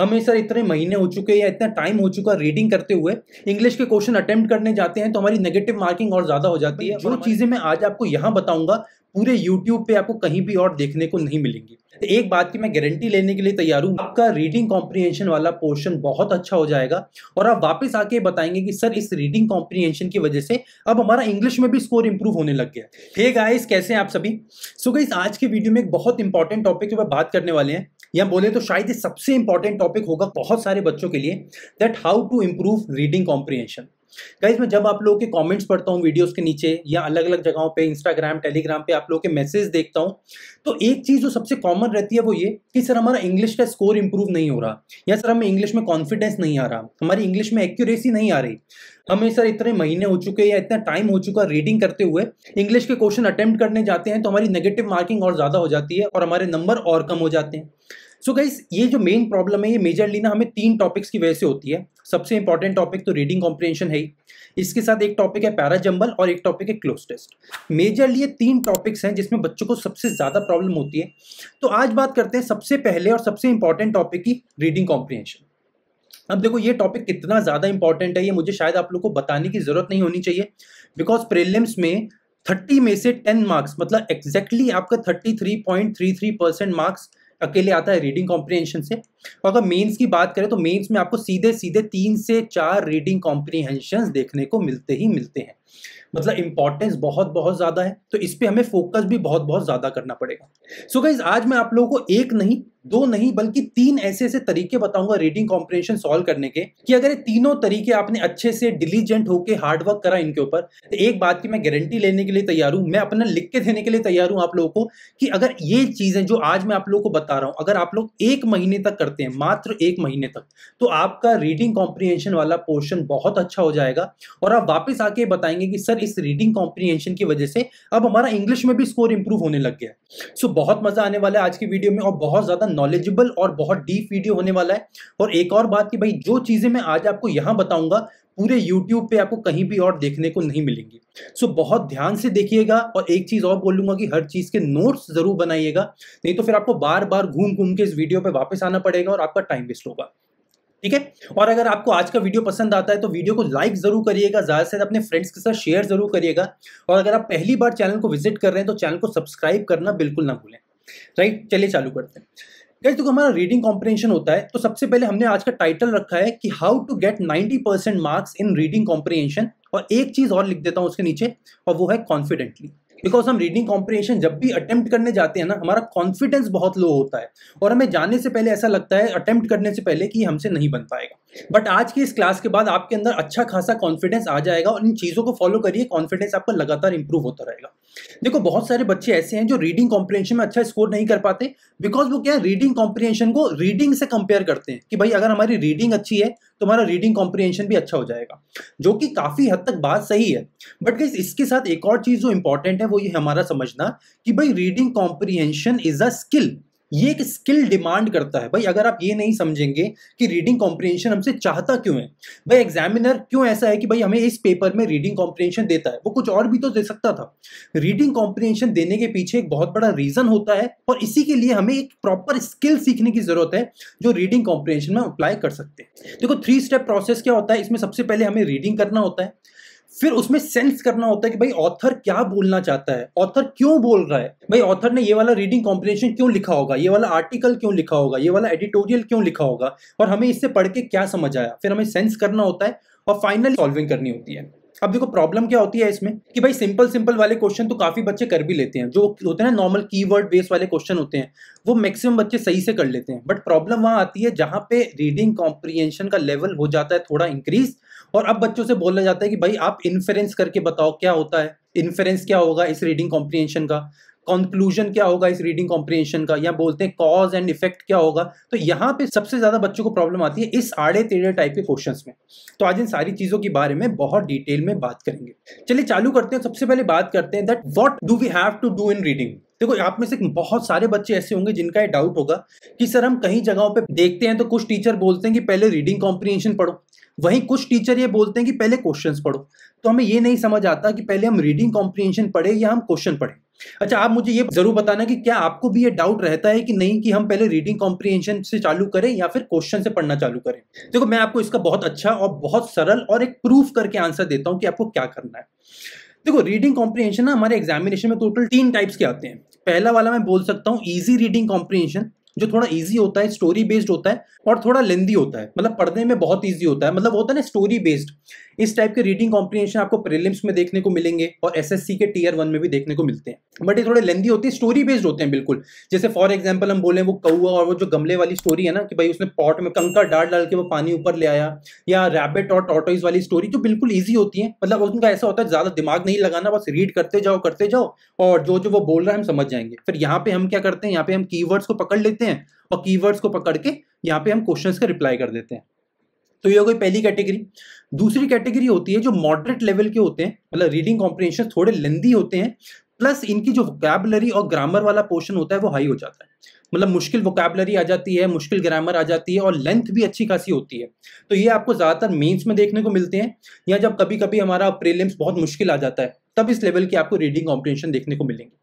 हमें सर इतने महीने हो चुके हैं या इतना टाइम हो चुका है रीडिंग करते हुए इंग्लिश के क्वेश्चन अटेम्प्ट करने जाते हैं तो हमारी नेगेटिव मार्किंग और ज़्यादा हो जाती है जो चीज़ें मैं आज आपको यहाँ बताऊंगा पूरे यूट्यूब पे आपको कहीं भी और देखने को नहीं मिलेंगी तो एक बात की मैं गारंटी लेने के लिए तैयार हूँ आपका रीडिंग कॉम्प्रीहेंशन वाला पोर्शन बहुत अच्छा हो जाएगा और आप वापस आके बताएंगे कि सर इस रीडिंग कॉम्प्रीहेंशन की वजह से अब हमारा इंग्लिश में भी स्कोर इंप्रूव होने लग गया हे गाइस कैसे हैं आप सभी सो so गाइस आज के वीडियो में एक बहुत इंपॉर्टेंट टॉपिक पे बात करने वाले हैं या बोले तो शायद ये सबसे इंपॉर्टेंट टॉपिक होगा बहुत सारे बच्चों के लिए that how to improve reading comprehension guys मैं जब आप लोगों के कमेंट्स पढ़ता हूँ वीडियोस के नीचे या अलग अलग जगहों पे इंस्टाग्राम टेलीग्राम पे आप लोगों के मैसेज देखता हूँ तो एक चीज़ जो सबसे कॉमन रहती है वो ये कि सर हमारा इंग्लिश का स्कोर इंप्रूव नहीं हो रहा या सर हमें इंग्लिश में कॉन्फिडेंस नहीं आ रहा हमारी इंग्लिश में एक्यूरेसी नहीं आ रही हमें सर इतने महीने हो चुके हैं या इतना टाइम हो चुका है रीडिंग करते हुए इंग्लिश के क्वेश्चन अटेम्प्ट करने जाते हैं तो हमारी नेगेटिव मार्किंग और ज़्यादा हो जाती है और हमारे नंबर और कम हो जाते हैं सो so गाइस ये जो मेन प्रॉब्लम है ये मेजरली ना हमें तीन टॉपिक्स की वजह से होती है सबसे इंपॉर्टेंट टॉपिक तो रीडिंग कॉम्प्रिहेंशन है ही इसके साथ एक टॉपिक है पैरा जंबल और एक टॉपिक है क्लोज टेस्ट मेजरली ये तीन टॉपिक्स हैं जिसमें बच्चों को सबसे ज़्यादा प्रॉब्लम होती है तो आज बात करते हैं सबसे पहले और सबसे इंपॉर्टेंट टॉपिक की रीडिंग कॉम्प्रिहेंशन अब देखो ये टॉपिक कितना ज़्यादा इंपॉर्टेंट है ये मुझे शायद आप लोग को बताने की ज़रूरत नहीं होनी चाहिए बिकॉज प्रेलिम्स में थर्टी में से टेन मार्क्स मतलब एक्जैक्टली exactly आपका thirty three point three three percent marks अकेले आता है रीडिंग कॉम्प्रीहेंशन से और अगर मेंस की बात करें तो मेंस में आपको सीधे सीधे तीन से चार रीडिंग कॉम्प्रीहेंशन देखने को मिलते ही मिलते हैं मतलब इंपॉर्टेंस बहुत बहुत ज़्यादा है तो इस पर हमें फोकस भी बहुत बहुत ज़्यादा करना पड़ेगा सो so गाइज आज मैं आप लोगों को एक नहीं दो नहीं बल्कि तीन ऐसे ऐसे तरीके बताऊंगा रीडिंग कॉम्प्रिहेंशन सॉल्व करने के कि अगर ये तीनों तरीके आपने अच्छे से डिलीजेंट होकर हार्डवर्क करा इनके ऊपर तो एक बात की मैं गारंटी लेने के लिए तैयार हूँ मैं अपना लिख के देने के लिए तैयार हूँ आप लोगों को कि अगर ये चीज़ें जो आज मैं आप लोगों को बता रहा हूं अगर आप लोग एक महीने तक करते हैं मात्र एक महीने तक तो आपका रीडिंग कॉम्प्रीहेंशन वाला पोर्शन बहुत अच्छा हो जाएगा और आप वापस आके बताएंगे कि सर इस रीडिंग कॉम्प्रीहेंशन की वजह से अब हमारा इंग्लिश में भी स्कोर इंप्रूव होने लग गया सो बहुत मजा आने वाला है आज की वीडियो में और बहुत ज़्यादा नॉलेजेबल और बहुत डीप वीडियो होने वाला है और एक और बात की भाई जो चीज़ें मैं आज आपको यहां बताऊंगा पूरे YouTube पे आपको कहीं भी और देखने को नहीं मिलेंगी सो so, बहुत ध्यान से देखिएगा और एक चीज़ और बोलूंगा कि हर चीज़ के नोट्स ज़रूर बनाइएगा नहीं तो फिर आपको बार बार घूम घूम के इस वीडियो पे वापस आना पड़ेगा और आपका टाइम वेस्ट होगा ठीक है और अगर आपको आज का वीडियो पसंद आता है तो वीडियो को लाइक जरूर करिएगा ज़्यादा से ज़्यादा अपने फ्रेंड्स के साथ शेयर जरूर करिएगा और अगर आप पहली बार चैनल को विजिट कर रहे हैं तो चैनल को सब्सक्राइब करना बिल्कुल ना भूलें राइट चलिए चालू करते हैं गैस देखो हमारा रीडिंग कॉम्प्रिहेंशन होता है तो सबसे पहले हमने आज का टाइटल रखा है कि how to get 90 percent marks in reading comprehension और एक चीज़ और लिख देता हूँ उसके नीचे और वो है कॉन्फिडेंटली बिकॉज हम रीडिंग कॉम्प्रिहेंशन जब भी अटेम्प्ट करने जाते हैं ना हमारा कॉन्फिडेंस बहुत लो होता है और हमें जाने से पहले ऐसा लगता है अटेम्प्ट करने से पहले कि हमसे नहीं बन पाएगा बट आज की इस क्लास के बाद आपके अंदर अच्छा खासा कॉन्फिडेंस आ जाएगा और इन चीज़ों को फॉलो करिए कॉन्फिडेंस आपका लगातार इंप्रूव होता रहेगा देखो बहुत सारे बच्चे ऐसे हैं जो रीडिंग कॉम्प्रिहेंशन में अच्छा स्कोर नहीं कर पाते बिकॉज वो क्या है रीडिंग कॉम्प्रिहेंशन को रीडिंग से कंपेयर करते हैं कि भाई अगर हमारी रीडिंग अच्छी है तो हमारा रीडिंग कॉम्प्रिहेंशन भी अच्छा हो जाएगा जो कि काफ़ी हद तक बात सही है बट इसके साथ एक और चीज़ जो इंपॉर्टेंट है वो ये हमारा समझना कि भाई reading comprehension is a skill ये एक स्किल डिमांड करता है भाई अगर आप ये नहीं समझेंगे कि रीडिंग कॉम्प्रिहेंशन हमसे चाहता क्यों है भाई एग्जामिनर क्यों ऐसा है कि भाई हमें इस पेपर में रीडिंग कॉम्प्रिहेंशन देता है वो कुछ और भी तो दे सकता था रीडिंग कॉम्प्रिहेंशन देने के पीछे एक बहुत बड़ा रीज़न होता है और इसी के लिए हमें एक प्रॉपर स्किल सीखने की ज़रूरत है जो रीडिंग कॉम्प्रिहेंशन में अप्लाई कर सकते हैं देखो थ्री स्टेप प्रोसेस क्या होता है इसमें सबसे पहले हमें रीडिंग करना होता है फिर उसमें सेंस करना होता है कि भाई ऑथर क्या बोलना चाहता है ऑथर क्यों बोल रहा है भाई ऑथर ने ये वाला रीडिंग कॉम्बिनेशन क्यों लिखा होगा ये वाला आर्टिकल क्यों लिखा होगा ये वाला एडिटोरियल क्यों लिखा होगा और हमें इससे पढ़ के क्या समझ आया फिर हमें सेंस करना होता है और फाइनल सॉल्विंग करनी होती है अब देखो प्रॉब्लम क्या होती है इसमें कि भाई सिंपल सिंपल वाले क्वेश्चन तो काफी बच्चे कर भी लेते हैं जो होते हैं ना नॉर्मल कीवर्ड बेस्ड वाले क्वेश्चन होते हैं वो मैक्सिमम बच्चे सही से कर लेते हैं बट प्रॉब्लम वहाँ आती है जहां पे रीडिंग कॉम्प्रीहेंशन का लेवल हो जाता है थोड़ा इंक्रीज और अब बच्चों से बोला जाता है कि भाई आप इन्फ्रेंस करके बताओ क्या होता है इन्फ्रेंस क्या होगा इस रीडिंग कॉम्प्रिहेंशन का कंक्लूजन क्या होगा इस रीडिंग कॉम्प्रिहेंशन का या बोलते हैं कॉज एंड इफेक्ट क्या होगा तो यहाँ पे सबसे ज़्यादा बच्चों को प्रॉब्लम आती है इस आड़े तेड़े टाइप के क्वेश्चन में तो आज इन सारी चीज़ों के बारे में बहुत डिटेल में बात करेंगे चलिए चालू करते हैं सबसे पहले बात करते हैं that what do we have to do in reading देखो आप में से बहुत सारे बच्चे ऐसे होंगे जिनका ये डाउट होगा कि सर हम कहीं जगहों पे देखते हैं तो कुछ टीचर बोलते हैं कि पहले रीडिंग कॉम्प्रीहेंशन पढ़ो वहीं कुछ टीचर ये बोलते हैं कि पहले क्वेश्चंस पढ़ो तो हमें ये नहीं समझ आता कि पहले हम रीडिंग कॉम्प्रीहेंशन पढ़े या हम क्वेश्चन पढ़े अच्छा आप मुझे ये जरूर बताना कि क्या आपको भी ये डाउट रहता है कि नहीं कि हम पहले रीडिंग कॉम्प्रीहेंशन से चालू करें या फिर क्वेश्चन से पढ़ना चालू करें देखो मैं आपको इसका बहुत अच्छा और बहुत सरल और एक प्रूफ करके आंसर देता हूँ कि आपको क्या करना है देखो रीडिंग कॉम्प्रीहेंशन ना हमारे एग्जामिनेशन में टोटल तीन टाइप्स के आते हैं पहला वाला मैं बोल सकता हूँ ईजी रीडिंग कॉम्प्रिहेंशन जो थोड़ा इजी होता है स्टोरी बेस्ड होता है और थोड़ा लेंदी होता है मतलब पढ़ने में बहुत ईजी होता है मतलब होता है ना स्टोरी बेस्ड इस टाइप के रीडिंग कॉम्प्रीशन आपको प्रिलिम्स में देखने को मिलेंगे और एसएससी के टीयर वन में भी देखने को मिलते हैं बट ये थोड़े लेंदी होते हैं स्टोरी बेस्ड होते हैं बिल्कुल जैसे फॉर एग्जाम्पल हम बोले वो कौआ और वो जो गमले वाली स्टोरी है ना कि भाई उसने पॉट में कंकर डाल डाल के वो पानी ऊपर ले आया या रैबिट और टॉटोइज वाली स्टोरी जो बिल्कुल ईजी होती है मतलब उनका ऐसा होता है ज़्यादा दिमाग नहीं लगाना बस रीड करते जाओ करते जाओ और जो जो वो बोल रहा है हम समझ जाएंगे फिर यहाँ पे हम क्या करते हैं यहाँ पे हम कीवर्ड्स को पकड़ लेते हैं और कीवर्ड्स को पकड़ के यहाँ पे हम क्वेश्चंस का रिप्लाई कर देते हैं तो ये हो गई पहली कैटेगरी दूसरी कैटेगरी होती है जो मॉडरेट लेवल के होते हैं मतलब रीडिंग कॉम्प्रिहेंशन थोड़े लेंदी होते हैं प्लस इनकी जो वोकेबलरी और ग्रामर वाला पोर्शन होता है वो हाई हो जाता है मतलब मुश्किल वोकेबलरी आ जाती है मुश्किल ग्रामर आ जाती है और लेंथ भी अच्छी खासी होती है तो ये आपको ज़्यादातर मेंस में देखने को मिलते हैं या जब कभी कभी हमारा प्रीलिम्स बहुत मुश्किल आ जाता है तब इस लेवल की आपको रीडिंग कॉम्प्रिहेंशन देखने को मिलेंगे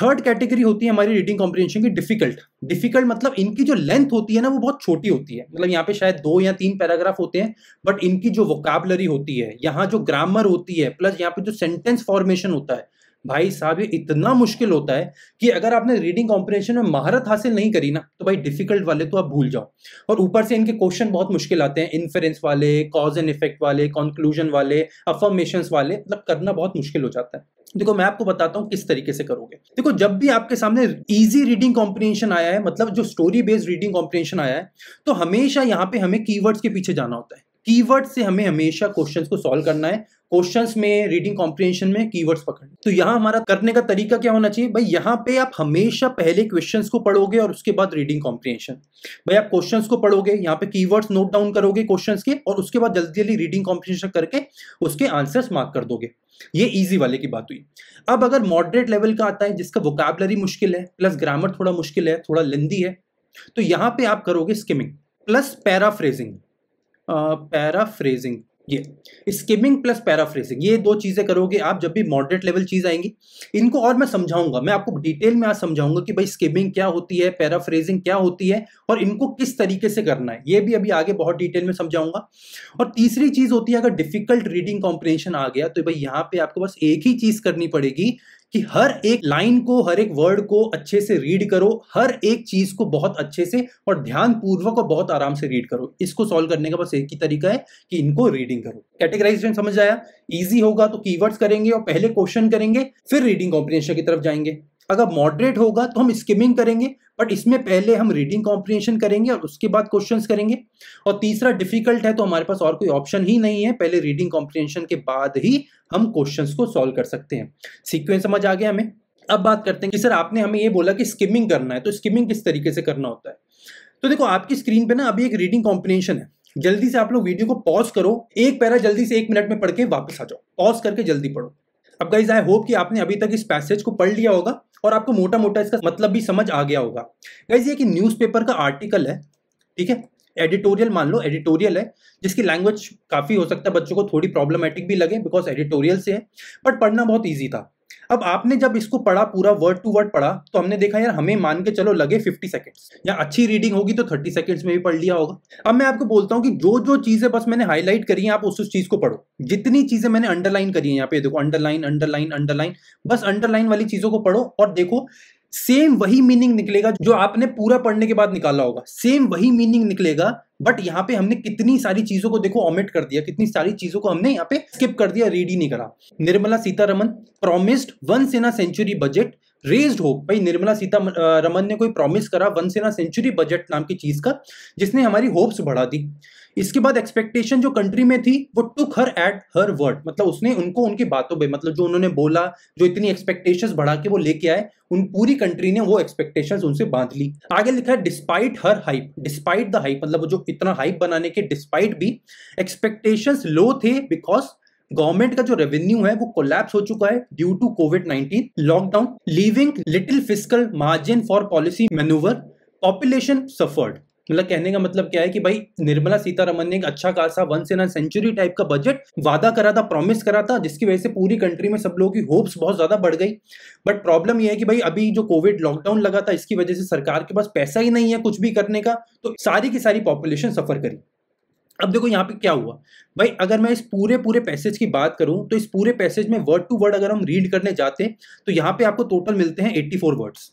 थर्ड कैटेगरी होती है हमारी रीडिंग कॉम्प्रिहेंशन की डिफिकल्ट डिफिकल्ट मतलब इनकी जो लेंथ होती है ना वो बहुत छोटी होती है मतलब यहाँ पे शायद दो या तीन पैराग्राफ होते हैं बट इनकी जो वोकाबलरी होती है यहाँ जो ग्रामर होती है प्लस यहाँ पे जो सेंटेंस फॉर्मेशन होता है भाई साहब ये इतना मुश्किल होता है कि अगर आपने रीडिंग कॉम्प्रिहेंशन में महारत हासिल नहीं करी ना तो भाई डिफिकल्ट वाले तो आप भूल जाओ और ऊपर से इनके क्वेश्चन बहुत मुश्किल आते हैं इन्फ्रेंस वाले कॉज एंड इफेक्ट वाले कॉन्क्लूजन वाले अफर्मेशन वाले मतलब करना बहुत मुश्किल हो जाता है देखो मैं आपको बताता हूँ किस तरीके से करोगे देखो जब भी आपके सामने इजी रीडिंग कॉम्प्रिहेंशन आया है मतलब जो स्टोरी बेस्ड रीडिंग कॉम्प्रिहेंशन आया है तो हमेशा यहाँ पे हमें कीवर्ड्स के पीछे जाना होता है कीवर्ड से हमें हमेशा क्वेश्चंस को सॉल्व करना है क्वेश्चंस में रीडिंग कॉम्प्रिहेंशन में कीवर्ड्स पकड़ने तो यहाँ हमारा करने का तरीका क्या होना चाहिए भाई यहाँ पे आप हमेशा पहले क्वेश्चंस को पढ़ोगे और उसके बाद रीडिंग कॉम्प्रिहेंशन भाई आप क्वेश्चंस को पढ़ोगे यहाँ पे कीवर्ड्स नोट डाउन करोगे क्वेश्चंस के और उसके बाद जल्दी जल्दी रीडिंग कॉम्प्रिहेंशन करके उसके आंसर्स मार्क कर दोगे ये इजी वाले की बात हुई अब अगर मॉडरेट लेवल का आता है जिसका वोकैबलरी मुश्किल है प्लस ग्रामर थोड़ा मुश्किल है थोड़ा लेंदी है तो यहाँ पे आप करोगे स्किमिंग प्लस पैराफ्रेजिंग पैराफ्रेजिंग ये स्किमिंग प्लस पैराफ्रेजिंग ये दो चीज़ें करोगे आप जब भी मॉडरेट लेवल चीज़ आएंगी इनको और मैं समझाऊंगा मैं आपको डिटेल में आज समझाऊंगा कि भाई स्किमिंग क्या होती है पैराफ्रेजिंग क्या होती है और इनको किस तरीके से करना है ये भी अभी आगे बहुत डिटेल में समझाऊंगा और तीसरी चीज़ होती है अगर डिफिकल्ट रीडिंग कॉम्प्रिहेंशन आ गया तो भाई यहाँ पे आपको बस एक ही चीज़ करनी पड़ेगी कि हर एक लाइन को हर एक वर्ड को अच्छे से रीड करो हर एक चीज को बहुत अच्छे से और ध्यान पूर्वक और बहुत आराम से रीड करो इसको सॉल्व करने का बस एक ही तरीका है कि इनको रीडिंग करो कैटेगराइजेशन समझ आया इजी होगा तो कीवर्ड्स करेंगे और पहले क्वेश्चन करेंगे फिर रीडिंग कॉम्पिनेशन की तरफ जाएंगे अगर मॉडरेट होगा तो हम स्किमिंग करेंगे बट इसमें पहले हम रीडिंग कॉम्प्रिहेंशन करेंगे और उसके बाद क्वेश्चन करेंगे और तीसरा डिफिकल्ट है तो हमारे पास और कोई ऑप्शन ही नहीं है पहले रीडिंग कॉम्प्रिहेंशन के बाद ही हम क्वेश्चन को सॉल्व कर सकते हैं सिक्वेंस समझ आ गया हमें अब बात करते हैं कि सर आपने हमें ये बोला कि स्किमिंग करना है तो स्किमिंग किस तरीके से करना होता है तो देखो आपकी स्क्रीन पे ना अभी एक रीडिंग कॉम्प्रिहेंशन है जल्दी से आप लोग वीडियो को पॉज करो एक पैरा जल्दी से एक मिनट में पढ़ के वापस आ जाओ पॉज करके जल्दी पढ़ो अब गाइज आई होप कि आपने अभी तक इस पैसेज को पढ़ लिया होगा और आपको मोटा मोटा इसका मतलब भी समझ आ गया होगा गाइज ये कि न्यूज़पेपर का आर्टिकल है ठीक है एडिटोरियल मान लो एडिटोरियल है जिसकी लैंग्वेज काफ़ी हो सकता है बच्चों को थोड़ी प्रॉब्लमेटिक भी लगे बिकॉज एडिटोरियल से है बट पढ़ना बहुत ईजी था अब आपने जब इसको पढ़ा पूरा वर्ड टू वर्ड पढ़ा तो हमने देखा यार हमें मान के चलो लगे फिफ्टी सेकेंड्स या अच्छी रीडिंग होगी तो थर्टी सेकेंड्स में भी पढ़ लिया होगा अब मैं आपको बोलता हूँ कि जो जो चीज़ें बस मैंने हाईलाइट करी है आप उस उस चीज़ को पढ़ो जितनी चीज़ें मैंने अंडरलाइन करी है यहाँ पे देखो अंडरलाइन अंडरलाइन अंडरलाइन बस अंडरलाइन वाली चीज़ों को पढ़ो और देखो सेम वही मीनिंग निकलेगा जो आपने पूरा पढ़ने के बाद निकाला होगा सेम वही मीनिंग निकलेगा बट यहाँ पे हमने कितनी सारी चीजों को देखो ऑमिट कर दिया कितनी सारी चीजों को हमने यहाँ पे स्किप कर दिया रीड ही नहीं करा Nirmala Sitharaman promised once in a century budget रेज हो भाई निर्मला सीता रमन ने कोई प्रॉमिस करा वन सेना सेंचुरी बजट नाम की चीज़ का जिसने हमारी होप्स बढ़ा दी इसके बाद एक्सपेक्टेशन जो कंट्री में थी वो टुक हर एट हर वर्ड मतलब उसने उनको उनकी बातों पे मतलब जो उन्होंने बोला जो इतनी एक्सपेक्टेशन बढ़ा के वो लेके आए उन पूरी कंट्री ने वो एक्सपेक्टेशन उनसे बांध ली आगे लिखा है डिस्पाइट हर हाइप डिस्पाइट द हाइप मतलब जो इतना हाइप बनाने के डिस्पाइट भी एक्सपेक्टेशन लो थे बिकॉज गवर्नमेंट का जो रेवेन्यू है वो कोलैप्स हो चुका है due to COVID nineteen lockdown leaving little physical margin for policy manoeuvre population suffered मतलब कहने का मतलब क्या है कि भाई निर्मला सीतारमन ने एक अच्छा खासा once in a century type का बजट वादा करा था प्रॉमिस करा था जिसकी वजह से पूरी कंट्री में सब लोगों की होप्स बहुत ज़्यादा बढ़ गई बट प्रॉब्लम यह है कि भाई अभी जो कोविड लॉकडाउन लगा था इसकी वजह से सरकार के पास पैसा ही नहीं है कुछ भी करने का तो सारी की सारी पॉपुलेशन सफर करी अब देखो यहाँ पे क्या हुआ भाई अगर मैं इस पूरे पूरे पैसेज की बात करूं तो इस पूरे पैसेज में वर्ड टू वर्ड अगर हम रीड करने जाते तो यहाँ पे आपको टोटल मिलते हैं 84 वर्ड्स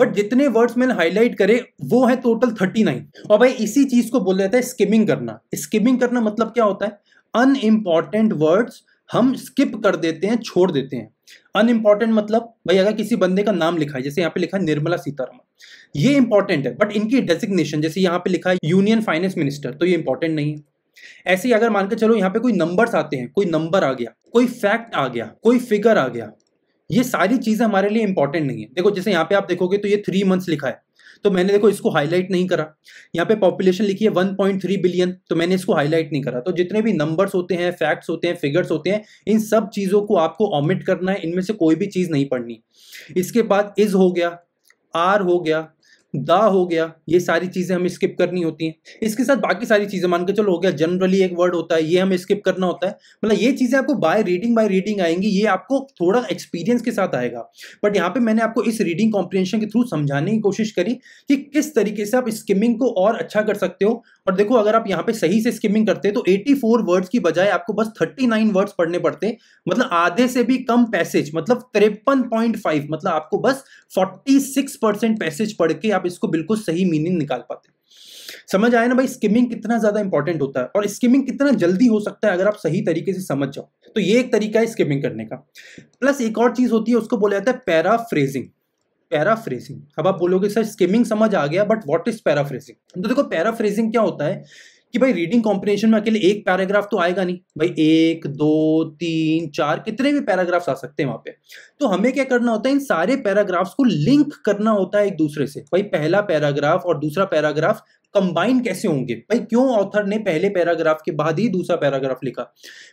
बट जितने वर्ड्स मैंने हाईलाइट करे वो है टोटल 39 और भाई इसी चीज को बोल जाता है स्किमिंग करना स्किमिंग करना मतलब क्या होता है अनइम्पॉर्टेंट वर्ड्स हम स्किप कर देते हैं छोड़ देते हैं अनइम्पॉर्टेंट मतलब भाई अगर किसी बंदे का नाम लिखा है जैसे यहाँ पे लिखा है निर्मला सीतारमन ये इंपॉर्टेंट है बट इनकी डेजिग्नेशन जैसे यहाँ पे लिखा है यूनियन फाइनेंस मिनिस्टर तो ये इंपॉर्टेंट नहीं है ऐसे ही अगर मान के चलो यहाँ पे कोई नंबर्स आते हैं कोई नंबर आ गया कोई फैक्ट आ गया कोई फिगर आ गया ये सारी चीज़ें हमारे लिए इंपॉर्टेंट नहीं है देखो जैसे यहाँ पे आप देखोगे तो ये थ्री मंथ्स लिखा है तो मैंने देखो इसको हाईलाइट नहीं करा यहाँ पे पॉपुलेशन लिखी है वन पॉइंट थ्री बिलियन तो मैंने इसको हाईलाइट नहीं करा तो जितने भी नंबर्स होते हैं फैक्ट्स होते हैं फिगर्स होते हैं इन सब चीज़ों को आपको ऑमिट करना है इनमें से कोई भी चीज़ नहीं पढ़नी इसके बाद इज हो गया आर हो गया दा हो गया ये सारी चीज़ें हमें स्किप करनी होती हैं इसके साथ बाकी सारी चीज़ें मान के चलो हो गया जनरली एक वर्ड होता है ये हमें स्किप करना होता है मतलब ये चीज़ें आपको बाय रीडिंग बाय रीडिंग आएंगी ये आपको थोड़ा एक्सपीरियंस के साथ आएगा बट यहाँ पे मैंने आपको इस रीडिंग कॉम्प्रिहेंशन के थ्रू समझाने की कोशिश करी कि किस तरीके से आप स्किमिंग को और अच्छा कर सकते हो और देखो अगर आप यहाँ पे सही से स्किमिंग करते तो एटी वर्ड्स की बजाय आपको बस थर्टी वर्ड्स पढ़ने पड़ते मतलब आधे से भी कम पैसेज मतलब तिरपन मतलब आपको बस फोर्टी परसेंट पैसेज पढ़ के आप आप इसको बिल्कुल सही मीनिंग निकाल पाते समझ आया ना भाई स्किमिंग कितना ज्यादा इंपॉर्टेंट होता है और स्किमिंग कितना जल्दी हो सकता है अगर आप सही तरीके से समझ जाओ तो ये एक तरीका है स्किमिंग करने का प्लस एक और चीज होती है उसको बोला जाता है पैराफ्रेजिंग पैराफ्रेजिंग अब आप बोलोगे सर स्किमिंग समझ आ गया बट व्हाट इज पैराफ्रेजिंग तो देखो पैराफ्रेजिंग क्या होता है कि भाई रीडिंग कॉम्बिनेशन में अकेले एक पैराग्राफ तो आएगा नहीं भाई एक दो तीन चार कितने भी पैराग्राफ्स आ सकते हैं वहां पे तो हमें क्या करना होता है इन सारे पैराग्राफ्स को लिंक करना होता है एक दूसरे से भाई पहला पैराग्राफ और दूसरा पैराग्राफ कंबाइन कैसे होंगे भाई क्यों ऑथर ने पहले पैराग्राफ के बाद ही दूसरा पैराग्राफ लिखा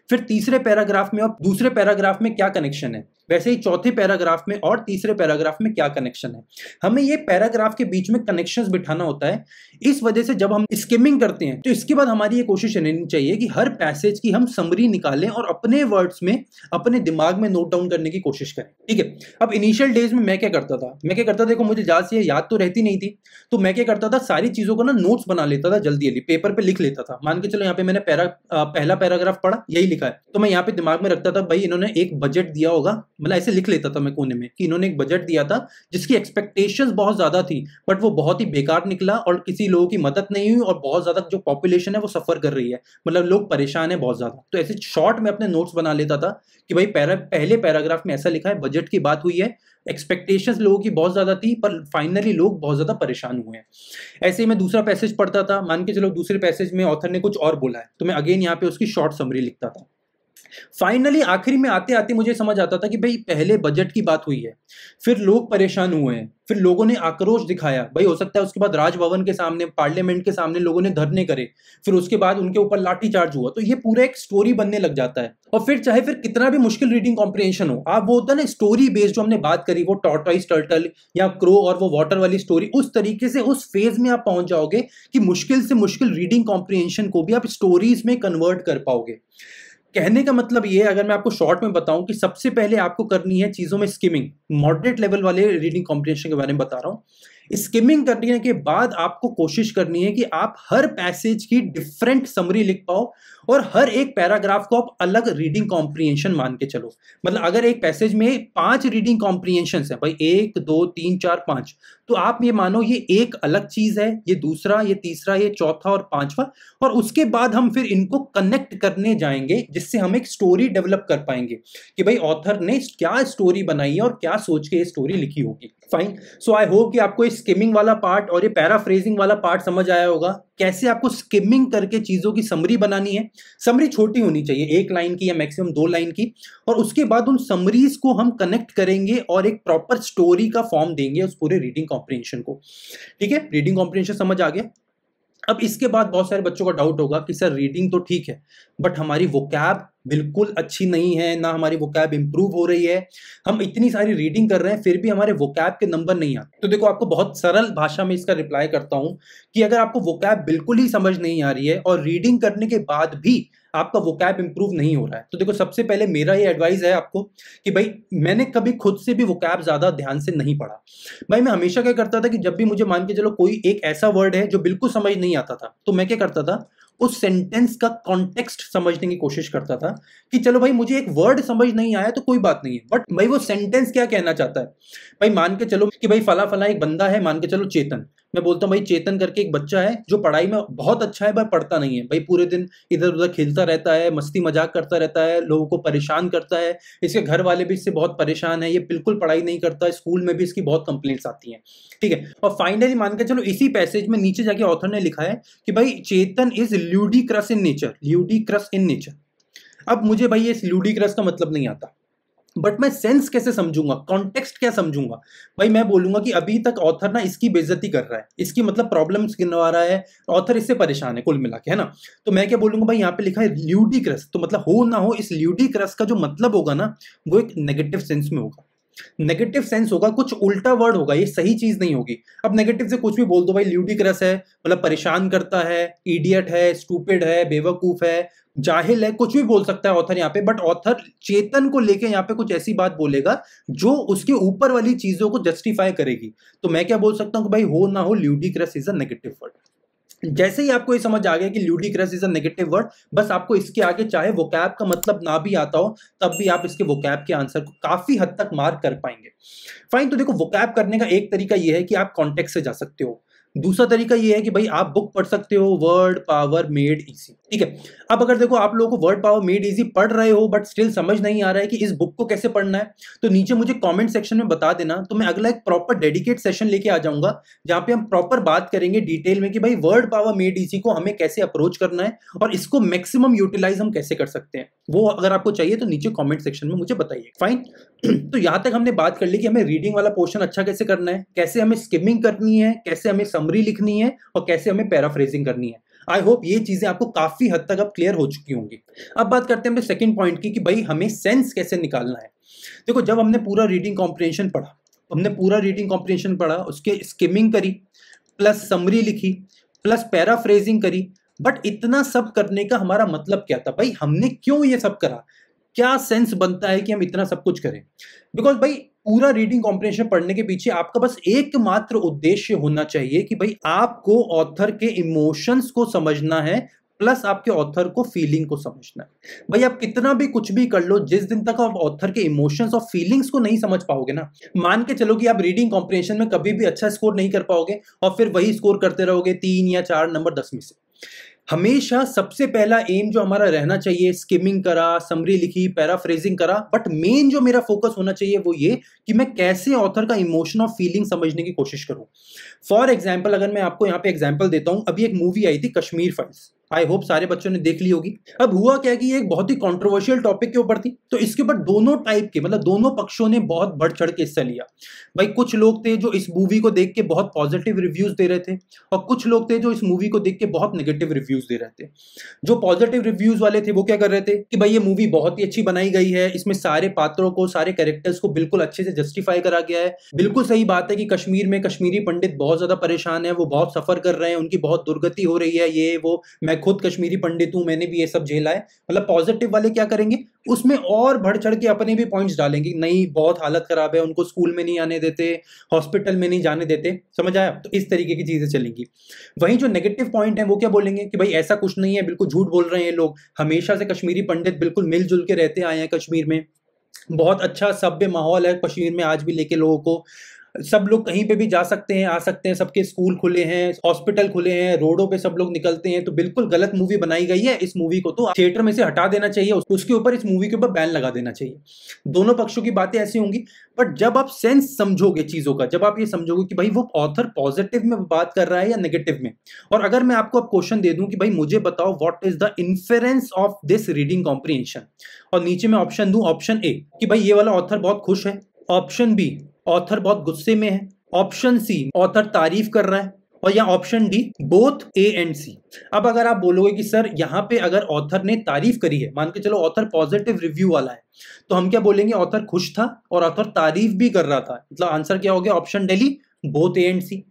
फिर तीसरे पैराग्राफ में और दूसरे पैराग्राफ में क्या कनेक्शन है वैसे ही चौथे पैराग्राफ में और तीसरे पैराग्राफ में क्या कनेक्शन है हमें ये पैराग्राफ के बीच में कनेक्शन बिठाना होता है इस वजह से जब हम स्किमिंग करते हैं तो इसके बाद हमारी ये कोशिश रहनी चाहिए कि हर पैसेज की हम समरी निकालें और अपने वर्ड्स में अपने दिमाग में नोट डाउन करने की कोशिश करें ठीक है अब इनिशियल डेज में मैं क्या करता था मैं क्या करता था देखो मुझे ज़्यादा से याद तो रहती नहीं थी तो मैं क्या करता था सारी चीज़ों को ना नोट नोट्स बना लेता था जल्दी जल्दी पेपर पे लिख लेता था मान के चलो यहाँ पे मैंने पैरा आ, पहला पैराग्राफ पढ़ा यही लिखा है तो मैं यहाँ पे दिमाग में रखता था भाई इन्होंने एक बजट दिया होगा मतलब ऐसे लिख लेता था मैं कोने में कि इन्होंने एक बजट दिया था जिसकी एक्सपेक्टेशन बहुत ज्यादा थी बट वो बहुत ही बेकार निकला और किसी लोगों की मदद नहीं हुई और बहुत ज्यादा जो पॉपुलेशन है वो सफर कर रही है मतलब लोग परेशान है बहुत ज्यादा तो ऐसे शॉर्ट में अपने नोट्स बना लेता था कि भाई पहले पैराग्राफ में ऐसा लिखा है बजट की बात हुई है एक्सपेक्टेशंस लोगों की बहुत ज़्यादा थी पर फाइनली लोग बहुत ज़्यादा परेशान हुए हैं ऐसे ही मैं दूसरा पैसेज पढ़ता था मान के चलो दूसरे पैसेज में ऑथर ने कुछ और बोला है तो मैं अगेन यहाँ पे उसकी शॉर्ट समरी लिखता था फाइनली आखिरी में आते आते मुझे समझ आता था कि भाई पहले बजट की बात हुई है फिर लोग परेशान हुए हैं फिर लोगों ने आक्रोश दिखाया भाई हो सकता है उसके बाद राजभवन के सामने पार्लियामेंट के सामने लोगों ने धरने करे फिर उसके बाद उनके ऊपर लाठी चार्ज हुआ तो ये पूरा एक स्टोरी बनने लग जाता है और फिर चाहे फिर कितना भी मुश्किल रीडिंग कॉम्प्रिहेंशन हो आप वो होता है ना स्टोरी बेस्ड जो हमने बात करी वो टॉर्टाइस टर्टल या क्रो और वो वाटर वाली स्टोरी उस तरीके से उस फेज में आप पहुंच जाओगे कि मुश्किल से मुश्किल रीडिंग कॉम्प्रिहेंशन को भी आप स्टोरीज में कन्वर्ट कर पाओगे कहने का मतलब ये अगर मैं आपको शॉर्ट में बताऊं कि सबसे पहले आपको करनी है चीज़ों में स्किमिंग मॉडरेट लेवल वाले रीडिंग कॉम्प्रिहेंशन के बारे में बता रहा हूँ स्किमिंग करने के बाद आपको कोशिश करनी है कि आप हर पैसेज की डिफरेंट समरी लिख पाओ और हर एक पैराग्राफ को आप अलग रीडिंग कॉम्प्रीहेंशन मान के चलो मतलब अगर एक पैसेज में पांच रीडिंग कॉम्प्रीहेंशन है भाई एक दो तीन चार पांच तो आप ये मानो ये एक अलग चीज है ये दूसरा ये तीसरा ये चौथा और पांचवा और उसके बाद हम फिर इनको कनेक्ट करने जाएंगे जिससे हम एक स्टोरी डेवलप कर पाएंगे कि भाई ऑथर ने क्या स्टोरी बनाई है और क्या सोच के ये स्टोरी लिखी होगी फाइन सो आई होप कि आपको इस स्किमिंग वाला पार्ट और ये पैराफ्रेजिंग वाला पार्ट समझ आया होगा कैसे आपको स्किमिंग करके चीज़ों की समरी बनानी है समरी छोटी होनी चाहिए एक लाइन की या मैक्सिमम दो लाइन की और उसके बाद उन समरीज को हम कनेक्ट करेंगे और एक प्रॉपर स्टोरी का फॉर्म देंगे उस पूरे रीडिंग कॉम्प्रिहेंशन को ठीक है रीडिंग कॉम्प्रिहेंशन समझ आ गया अब इसके बाद बहुत सारे बच्चों का डाउट होगा कि सर रीडिंग तो ठीक है बट हमारी कैब बिल्कुल अच्छी नहीं है ना हमारी वो कैब इंप्रूव हो रही है हम इतनी सारी रीडिंग कर रहे हैं फिर भी हमारे कैब के नंबर नहीं आते तो देखो आपको बहुत सरल भाषा में इसका रिप्लाई करता हूँ कि अगर आपको कैब बिल्कुल ही समझ नहीं आ रही है और रीडिंग करने के बाद भी आपका वो कैब इंप्रूव नहीं हो रहा है तो देखो सबसे पहले मेरा ये एडवाइस है आपको कि भाई मैंने कभी खुद से भी वो कैब ज़्यादा ध्यान से नहीं पढ़ा भाई मैं हमेशा क्या करता था कि जब भी मुझे मान के चलो कोई एक ऐसा वर्ड है जो बिल्कुल समझ नहीं आता था तो मैं क्या करता था उस सेंटेंस का कॉन्टेक्स्ट समझने की कोशिश करता था कि चलो भाई मुझे एक वर्ड समझ नहीं आया तो कोई बात नहीं है बट भाई वो सेंटेंस क्या कहना चाहता है भाई मान के चलो कि भाई फला फला एक बंदा है मान के चलो चेतन मैं बोलता हूँ भाई चेतन करके एक बच्चा है जो पढ़ाई में बहुत अच्छा है पर पढ़ता नहीं है भाई पूरे दिन इधर उधर खेलता रहता है मस्ती मजाक करता रहता है लोगों को परेशान करता है इसके घर वाले भी इससे बहुत परेशान है ये बिल्कुल पढ़ाई नहीं करता स्कूल में भी इसकी बहुत कंप्लेंट्स आती हैं ठीक है और फाइनली मान के चलो इसी पैसेज में नीचे जाके ऑथर ने लिखा है कि भाई Chetan is ludicrous in nature ludicrous in nature अब मुझे भाई इस ल्यूडी क्रस का मतलब नहीं आता बट मैं सेंस कैसे समझूंगा कॉन्टेक्स्ट क्या समझूंगा भाई मैं बोलूंगा कि अभी तक ऑथर ना इसकी बेजती कर रहा है इसकी मतलब प्रॉब्लम्स गिनवा रहा है ऑथर इससे परेशान है कुल मिला के है ना तो मैं क्या बोलूंगा भाई यहाँ पे लिखा है ल्यूडी क्रस तो मतलब हो ना हो इस ल्यूडी क्रस का जो मतलब होगा ना वो एक नेगेटिव सेंस में होगा नेगेटिव सेंस होगा कुछ उल्टा वर्ड होगा ये सही चीज नहीं होगी अब नेगेटिव से कुछ भी बोल दो भाई ल्यूडिक्रस है मतलब परेशान करता है इडियट है स्टूपिड है बेवकूफ है जाहिल है कुछ भी बोल सकता है ऑथर यहाँ पे बट ऑथर चेतन को लेके यहाँ पे कुछ ऐसी बात बोलेगा जो उसके ऊपर वाली चीजों को जस्टिफाई करेगी तो मैं क्या बोल सकता हूँ कि भाई हो ना हो ludicrous is a negative word जैसे ही आपको ये समझ आ गया कि ludicrous is a negative word बस आपको इसके आगे चाहे वो कैब का मतलब ना भी आता हो तब भी आप इसके वो कैब के आंसर को काफी हद तक मार्क कर पाएंगे फाइन तो देखो वो कैब करने का एक तरीका यह है कि आप कॉन्टेक्ट से जा सकते हो दूसरा तरीका ये है कि भाई आप बुक पढ़ सकते हो वर्ड पावर मेड इजी ठीक है अब अगर देखो आप लोगों को वर्ड पावर मेड इजी पढ़ रहे हो बट स्टिल समझ नहीं आ रहा है कि इस बुक को कैसे पढ़ना है तो नीचे मुझे कमेंट सेक्शन में बता देना तो मैं अगला एक प्रॉपर डेडिकेट सेशन लेके आ जाऊंगा जहां पे हम प्रॉपर बात करेंगे डिटेल में कि भाई वर्ड पावर मेड इजी को हमें कैसे अप्रोच करना है और इसको मैक्सिमम यूटिलाइज हम कैसे कर सकते हैं वो अगर आपको चाहिए तो नीचे कॉमेंट सेक्शन में मुझे बताइए फाइन तो यहां तक हमने बात कर ली कि हमें रीडिंग वाला पोर्शन अच्छा कैसे करना है कैसे हमें स्किमिंग करनी है कैसे हमें समरी लिखनी है और कैसे हमें पैराफ्रेजिंग करनी है आई होप ये चीज़ें आपको काफ़ी हद तक अब क्लियर हो चुकी होंगी अब बात करते हैं अपने सेकेंड पॉइंट की कि भाई हमें सेंस कैसे निकालना है देखो जब हमने पूरा रीडिंग कॉम्प्रिहेंशन पढ़ा हमने पूरा रीडिंग कॉम्प्रिहेंशन पढ़ा उसके स्किमिंग करी प्लस समरी लिखी प्लस पैराफ्रेजिंग करी बट इतना सब करने का हमारा मतलब क्या था भाई हमने क्यों ये सब करा क्या सेंस बनता है कि हम इतना सब कुछ करें बिकॉज भाई पूरा रीडिंग कॉम्प्रेशन पढ़ने के पीछे आपका बस एकमात्र उद्देश्य होना चाहिए कि भाई आपको ऑथर के इमोशंस को समझना है प्लस आपके ऑथर को फीलिंग को समझना है भाई आप कितना भी कुछ भी कर लो जिस दिन तक आप ऑथर के इमोशंस और फीलिंग्स को नहीं समझ पाओगे ना मान के चलो कि आप रीडिंग कॉम्प्रेशन में कभी भी अच्छा स्कोर नहीं कर पाओगे और फिर वही स्कोर करते रहोगे तीन या चार नंबर दस में से हमेशा सबसे पहला एम जो हमारा रहना चाहिए स्किमिंग करा समरी लिखी पैराफ्रेजिंग करा बट मेन जो मेरा फोकस होना चाहिए वो ये कि मैं कैसे ऑथर का इमोशन और फीलिंग समझने की कोशिश करूं फॉर एग्जाम्पल अगर मैं आपको यहाँ पे एग्जाम्पल देता हूँ अभी एक मूवी आई थी कश्मीर फाइल्स आई होप सारे बच्चों ने देख ली होगी अब हुआ क्या कि ये एक बहुत ही कंट्रोवर्शियल टॉपिक के ऊपर थी तो इसके ऊपर दोनों टाइप के मतलब दोनों पक्षों ने बहुत बढ़ चढ़ के हिस्सा लिया भाई कुछ लोग थे जो इस मूवी को देख के बहुत पॉजिटिव रिव्यूज दे रहे थे और कुछ लोग थे जो इस मूवी को देख के बहुत नेगेटिव रिव्यूज दे रहे थे जो पॉजिटिव रिव्यूज वाले थे वो क्या कर रहे थे कि भाई ये मूवी बहुत ही अच्छी बनाई गई है इसमें सारे पात्रों को सारे कैरेक्टर्स को बिल्कुल अच्छे से जस्टिफाई करा गया है बिल्कुल सही बात है कि कश्मीर में कश्मीरी पंडित बहुत ज्यादा परेशान है वो बहुत सफर कर रहे हैं उनकी बहुत दुर्गति हो रही है ये वो मैं खुद कश्मीरी पंडित हूँ मैंने भी ये सब झेला है मतलब पॉजिटिव वाले क्या करेंगे उसमें और बढ़ चढ़ के अपने भी पॉइंट्स डालेंगे नहीं बहुत हालत खराब है उनको स्कूल में नहीं आने देते हॉस्पिटल में नहीं जाने देते समझ आया तो इस तरीके की चीज़ें चलेंगी वहीं जो नेगेटिव पॉइंट है वो क्या बोलेंगे कि भाई ऐसा कुछ नहीं है बिल्कुल झूठ बोल रहे हैं लोग हमेशा से कश्मीरी पंडित बिल्कुल मिलजुल के रहते आए हैं कश्मीर में बहुत अच्छा सभ्य माहौल है कश्मीर में आज भी लेके लोगों को सब लोग कहीं पे भी जा सकते हैं आ सकते हैं सबके स्कूल खुले हैं हॉस्पिटल खुले हैं रोडों पे सब लोग निकलते हैं तो बिल्कुल गलत मूवी बनाई गई है इस मूवी को तो थिएटर में से हटा देना चाहिए उसके ऊपर इस मूवी के ऊपर बैन लगा देना चाहिए दोनों पक्षों की बातें ऐसी होंगी बट जब आप सेंस समझोगे चीज़ों का जब आप ये समझोगे कि भाई वो ऑथर पॉजिटिव में बात कर रहा है या नेगेटिव में और अगर मैं आपको अब क्वेश्चन दे दूं कि भाई मुझे बताओ what is the inference of this reading comprehension और नीचे मैं ऑप्शन दूं ऑप्शन ए कि भाई ये वाला ऑथर बहुत खुश है ऑप्शन बी ऑथर बहुत गुस्से में है ऑप्शन सी ऑथर तारीफ कर रहा है और यहाँ option D both A and C अब अगर आप बोलोगे कि सर यहाँ पे अगर ऑथर ने तारीफ करी है मान के चलो ऑथर पॉजिटिव रिव्यू वाला है तो हम क्या बोलेंगे ऑथर खुश था और ऑथर तारीफ भी कर रहा था मतलब आंसर क्या हो गया option D both A and C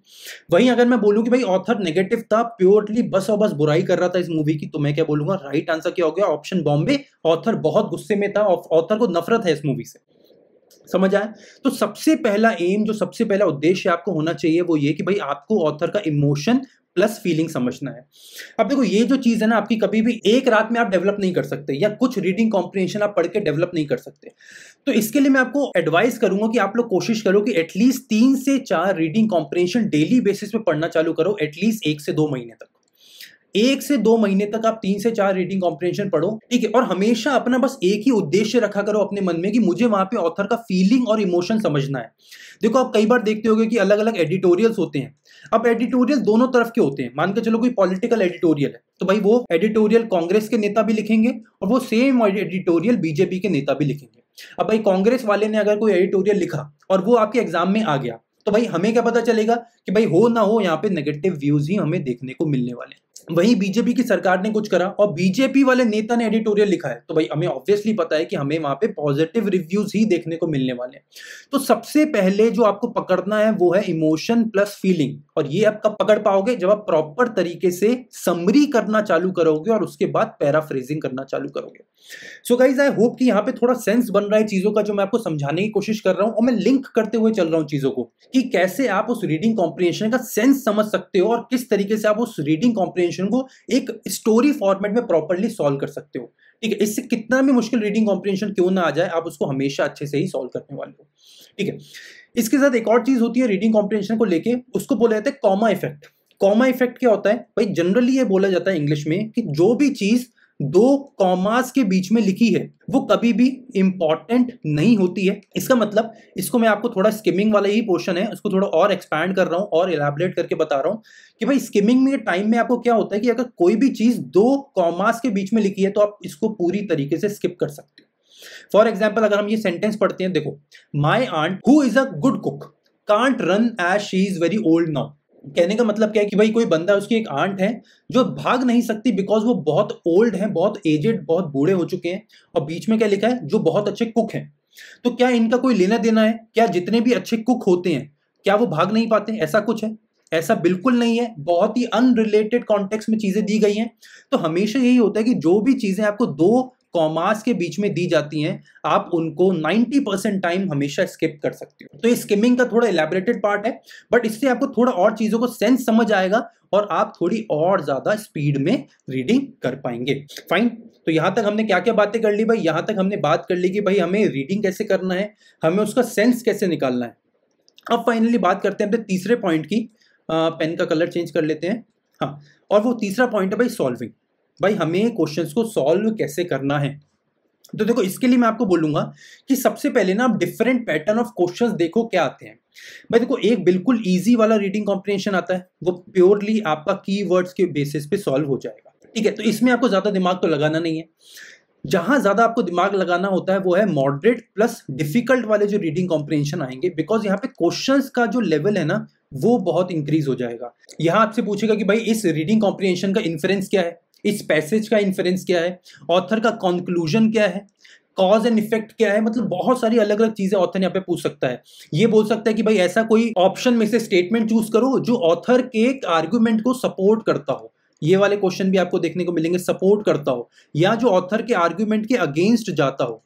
वहीं अगर मैं बोलूँ कि भाई ऑथर नेगेटिव था प्योरली बस और बस बुराई कर रहा था इस मूवी की तो मैं क्या बोलूंगा राइट आंसर क्या हो गया ऑप्शन बॉम्बे ऑथर बहुत गुस्से में था ऑथर को नफरत है इस मूवी से समझ आए तो सबसे पहला एम जो सबसे पहला उद्देश्य आपको होना चाहिए वो ये कि भाई आपको ऑथर का इमोशन प्लस फीलिंग समझना है अब देखो ये जो चीज़ है ना आपकी कभी भी एक रात में आप डेवलप नहीं कर सकते या कुछ रीडिंग कॉम्प्रिहेंशन आप पढ़ के डेवलप नहीं कर सकते तो इसके लिए मैं आपको एडवाइस करूंगा कि आप लोग कोशिश करो कि एटलीस्ट तीन से चार रीडिंग कॉम्प्रिहेंशन डेली बेसिस पे पढ़ना चालू करो एटलीस्ट एक से दो महीने तक एक से दो महीने तक आप तीन से चार रीडिंग कॉम्प्रिहेंशन पढ़ो ठीक है और हमेशा अपना बस एक ही उद्देश्य रखा करो अपने मन में कि मुझे वहां पे ऑथर का फीलिंग और इमोशन समझना है देखो आप कई बार देखते होगे कि अलग अलग एडिटोरियल्स होते हैं अब एडिटोरियल दोनों तरफ के होते हैं मान के चलो कोई पॉलिटिकल एडिटोरियल है तो भाई वो एडिटोरियल कांग्रेस के नेता भी लिखेंगे और वो सेम एडिटोरियल बीजेपी के नेता भी लिखेंगे अब भाई कांग्रेस वाले ने अगर कोई एडिटोरियल लिखा और वो आपके एग्जाम में आ गया तो भाई हमें क्या पता चलेगा कि भाई हो ना हो यहाँ पे नेगेटिव व्यूज ही हमें देखने को मिलने वाले हैं वहीं बीजेपी की सरकार ने कुछ करा और बीजेपी वाले नेता ने एडिटोरियल लिखा है तो भाई हमें ऑब्वियसली पता है कि हमें वहां पे पॉजिटिव रिव्यूज ही देखने को मिलने वाले हैं तो सबसे पहले जो आपको पकड़ना है वो है इमोशन प्लस फीलिंग और ये आप कब पकड़ पाओगे जब आप प्रॉपर तरीके से समरी करना चालू करोगे और उसके बाद पैराफ्रेजिंग करना चालू करोगे सो गाइज आई होप कि यहाँ पे थोड़ा सेंस बन रहा है चीजों का जो मैं आपको समझाने की कोशिश कर रहा हूँ और मैं लिंक करते हुए चल रहा हूँ चीजों को कि कैसे आप उस रीडिंग कॉम्प्रिहेंशन का सेंस समझ सकते हो और किस तरीके से आप उस रीडिंग कॉम्प्रिहेंशन क्वेश्चन को एक स्टोरी फॉर्मेट में प्रॉपरली सॉल्व कर सकते हो ठीक है इससे कितना भी मुश्किल रीडिंग कॉम्प्रिहेंशन क्यों ना आ जाए आप उसको हमेशा अच्छे से ही सॉल्व करने वाले हो ठीक है इसके साथ एक और चीज़ होती है रीडिंग कॉम्प्रिहेंशन को लेके उसको बोला जाता है कॉमा इफेक्ट कॉमा इफेक्ट क्या होता है भाई जनरली ये बोला जाता है इंग्लिश में कि जो भी चीज़ दो कॉमास के बीच में लिखी है वो कभी भी इंपॉर्टेंट नहीं होती है इसका मतलब इसको मैं आपको थोड़ा स्किमिंग वाला ही पोर्शन है उसको थोड़ा और एक्सपैंड कर रहा हूँ और इलाबरेट करके बता रहा हूँ कि भाई स्किमिंग में टाइम में आपको क्या होता है कि अगर कोई भी चीज़ दो कॉमास के बीच में लिखी है तो आप इसको पूरी तरीके से स्किप कर सकते हो फॉर एग्जाम्पल अगर हम ये सेंटेंस पढ़ते हैं देखो my aunt who is a good cook can't run as she is very old now कहने का मतलब क्या है कि भाई कोई बंदा उसकी एक आंट है जो भाग नहीं सकती बिकॉज वो बहुत ओल्ड है बहुत एजेड बहुत बूढ़े हो चुके हैं और बीच में क्या लिखा है जो बहुत अच्छे कुक हैं तो क्या इनका कोई लेना देना है क्या जितने भी अच्छे कुक होते हैं क्या वो भाग नहीं पाते ऐसा कुछ है ऐसा बिल्कुल नहीं है बहुत ही अनरिलेटेड कॉन्टेक्स्ट में चीज़ें दी गई हैं तो हमेशा यही होता है कि जो भी चीज़ें आपको दो कॉमास के बीच में दी जाती हैं आप उनको 90 परसेंट टाइम हमेशा स्किप कर सकते हो तो ये स्किमिंग का थोड़ा एलेबरेटेड पार्ट है बट इससे आपको थोड़ा और चीज़ों को सेंस समझ आएगा और आप थोड़ी और ज़्यादा स्पीड में रीडिंग कर पाएंगे फाइन तो यहाँ तक हमने क्या क्या बातें कर ली भाई यहाँ तक हमने बात कर ली कि भाई हमें रीडिंग कैसे करना है हमें उसका सेंस कैसे निकालना है अब फाइनली बात करते हैं अपने तीसरे पॉइंट की पेन का कलर चेंज कर लेते हैं हाँ और वो तीसरा पॉइंट है भाई सॉल्विंग भाई हमें क्वेश्चंस को सॉल्व कैसे करना है तो देखो इसके लिए मैं आपको बोलूंगा कि सबसे पहले ना आप डिफरेंट पैटर्न ऑफ क्वेश्चंस देखो क्या आते हैं भाई देखो एक बिल्कुल इजी वाला रीडिंग कॉम्पिटिशन आता है वो प्योरली आपका कीवर्ड्स के बेसिस पे सॉल्व हो जाएगा ठीक है तो इसमें आपको ज़्यादा दिमाग तो लगाना नहीं है जहां ज्यादा आपको दिमाग लगाना होता है वो है मॉडरेट प्लस डिफिकल्ट वाले जो रीडिंग कॉम्प्रिहेंशन आएंगे बिकॉज यहाँ पे क्वेश्चंस का जो लेवल है ना वो बहुत इंक्रीज हो जाएगा यहाँ आपसे पूछेगा कि भाई इस रीडिंग कॉम्प्रिहेंशन का इन्फ्रेंस क्या है इस पैसेज का इन्फ्रेंस क्या है ऑथर का कंक्लूजन क्या है कॉज एंड इफेक्ट क्या है मतलब बहुत सारी अलग अलग चीजें ऑथर यहाँ पे पूछ सकता है ये बोल सकता है कि भाई ऐसा कोई ऑप्शन में से स्टेटमेंट चूज करो जो ऑथर के आर्ग्यूमेंट को सपोर्ट करता हो ये वाले क्वेश्चन भी आपको देखने को मिलेंगे सपोर्ट करता हो या जो ऑथर के आर्ग्यूमेंट के अगेंस्ट जाता हो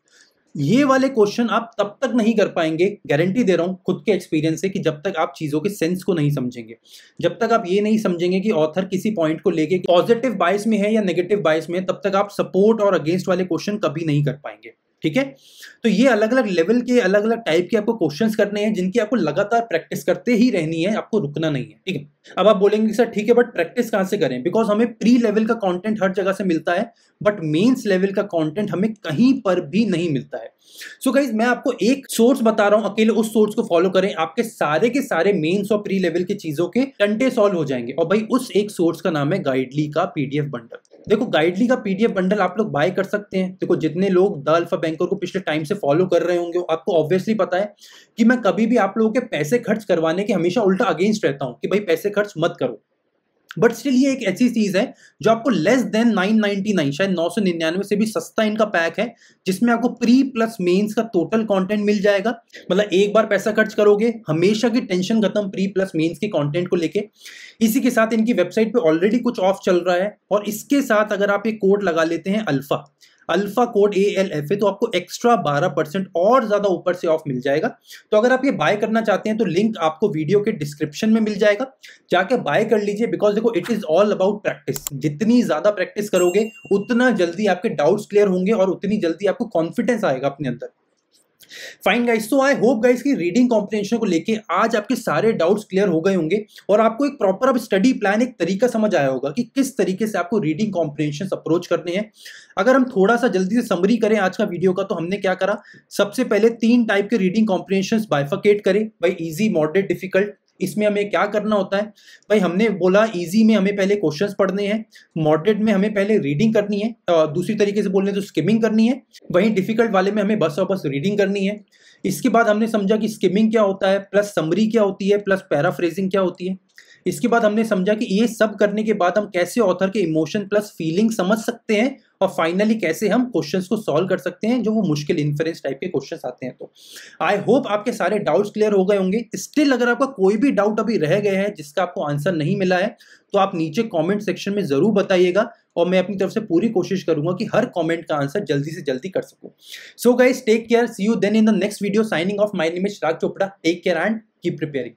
ये वाले क्वेश्चन आप तब तक नहीं कर पाएंगे गारंटी दे रहा हूँ खुद के एक्सपीरियंस से कि जब तक आप चीज़ों के सेंस को नहीं समझेंगे जब तक आप ये नहीं समझेंगे कि ऑथर किसी पॉइंट को लेके पॉजिटिव बायस में है या नेगेटिव बायस में तब तक आप सपोर्ट और अगेंस्ट वाले क्वेश्चन कभी नहीं कर पाएंगे ठीक है तो ये अलग अलग लेवल के अलग अलग टाइप के आपको क्वेश्चन करने हैं जिनकी आपको लगातार प्रैक्टिस करते ही रहनी है आपको रुकना नहीं है ठीक है अब आप बोलेंगे सर ठीक है बट प्रैक्टिस कहाँ से करें बिकॉज हमें प्री लेवल का कॉन्टेंट हर जगह से मिलता है बट मेन्स लेवल का कॉन्टेंट हमें कहीं पर भी नहीं मिलता है सो so गाइज मैं आपको एक सोर्स बता रहा हूँ अकेले उस सोर्स को फॉलो करें आपके सारे के सारे मेन्स और प्री लेवल की चीजों के टंटे सॉल्व हो जाएंगे और भाई उस एक सोर्स का नाम है गाइडली का पीडीएफ बंडल देखो गाइडली का पीडीएफ बंडल आप लोग बाय कर सकते हैं देखो जितने लोग द अल्फा बैंकर को पिछले टाइम से फॉलो कर रहे होंगे आपको ऑब्वियसली पता है कि मैं कभी भी आप लोगों के पैसे खर्च करवाने के हमेशा उल्टा अगेंस्ट रहता हूँ कि भाई पैसे खर्च मत करो बट स्टिल ये एक ऐसी चीज़ है जो आपको लेस देन 999 शायद 999 से भी सस्ता इनका पैक है जिसमें आपको प्री प्लस मेंस का टोटल कंटेंट मिल जाएगा मतलब एक बार पैसा खर्च करोगे हमेशा की टेंशन खत्म प्री प्लस मेंस के कंटेंट को लेके इसी के साथ इनकी वेबसाइट पे ऑलरेडी कुछ ऑफ चल रहा है और इसके साथ अगर आप एक कोड लगा लेते हैं alpha alpha code A L F A तो आपको एक्स्ट्रा बारह परसेंट और ज़्यादा ऊपर से ऑफ मिल जाएगा तो अगर आप ये बाय करना चाहते हैं तो लिंक आपको वीडियो के डिस्क्रिप्शन में मिल जाएगा जाके बाय कर लीजिए बिकॉज देखो it is all about practice जितनी ज़्यादा प्रैक्टिस करोगे उतना जल्दी आपके डाउट्स क्लियर होंगे और उतनी जल्दी आपको कॉन्फिडेंस आएगा अपने अंदर फाइन गाइस तो आई होप गाइस की रीडिंग कॉम्प्रिहेंशन को लेके आज आपके सारे डाउट्स क्लियर हो गए होंगे और आपको एक प्रॉपर अब स्टडी प्लान एक तरीका समझ आया होगा कि किस तरीके से आपको रीडिंग कॉम्प्रिहेंशन अप्रोच करने हैं अगर हम थोड़ा सा जल्दी से समरी करें आज का वीडियो का तो हमने क्या करा सबसे पहले तीन टाइप के रीडिंग कॉम्प्रिहेंशन बाइफकेट करें बाई ईजी मॉडरेट डिफिकल्ट इसमें हमें क्या करना होता है भाई हमने बोला इजी में हमें पहले क्वेश्चंस पढ़ने हैं मॉडरेट में हमें पहले रीडिंग करनी है दूसरी तरीके से बोलने तो स्किमिंग करनी है वहीं डिफिकल्ट वाले में हमें बस और बस रीडिंग करनी है इसके बाद हमने समझा कि स्किमिंग क्या होता है प्लस समरी क्या होती है प्लस पैराफ्रेजिंग क्या होती है इसके बाद हमने समझा कि ये सब करने के बाद हम कैसे ऑथर के इमोशन प्लस फीलिंग समझ सकते हैं और फाइनली कैसे हम क्वेश्चन को सॉल्व कर सकते हैं जो वो मुश्किल इन्फ्रेंस टाइप के क्वेश्चन आते हैं तो आई होप आपके सारे डाउट्स क्लियर हो गए होंगे स्टिल अगर आपका कोई भी डाउट अभी रह गया है जिसका आपको आंसर नहीं मिला है तो आप नीचे कॉमेंट सेक्शन में ज़रूर बताइएगा और मैं अपनी तरफ से पूरी कोशिश करूंगा कि हर कमेंट का आंसर जल्दी से जल्दी कर सकूं so guys take care see you then in the next video signing off my name is Raj Chopra take care and keep preparing